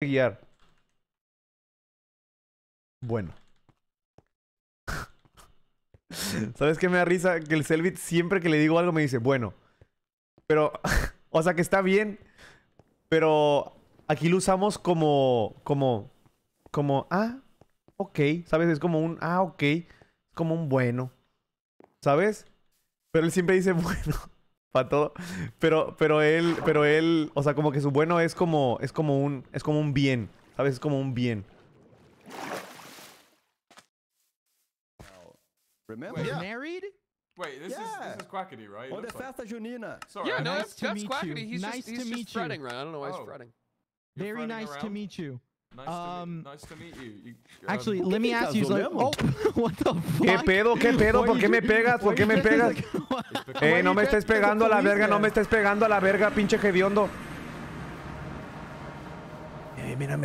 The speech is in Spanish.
guiar. Bueno. ¿Sabes qué me da risa? Que el Selvit siempre que le digo algo me dice, bueno. Pero, o sea que está bien, pero aquí lo usamos como, como, como, ah, ok, ¿sabes? Es como un, ah, ok, es como un bueno, ¿sabes? Pero él siempre dice, bueno para Pero, pero él, pero él, o sea, como que su bueno es como, es como un, es como un bien, ¿sabes? Es como un bien. Wait, this Quackity, right? Oh, the Festa Junina. no, nice Quackity. to I don't know why he's fretting. Oh. Very nice to meet you. Nice, um, to nice to meet you. Um, actually, let me ask you. Like, oh, what the fuck? ¿Qué pedo? ¿Qué pedo? ¿Por qué me pegas? ¿Por qué me pegas? Eh, no me estés pegando a la verga, no me estés pegando a la verga, pinche hediondo. Eh, mírame.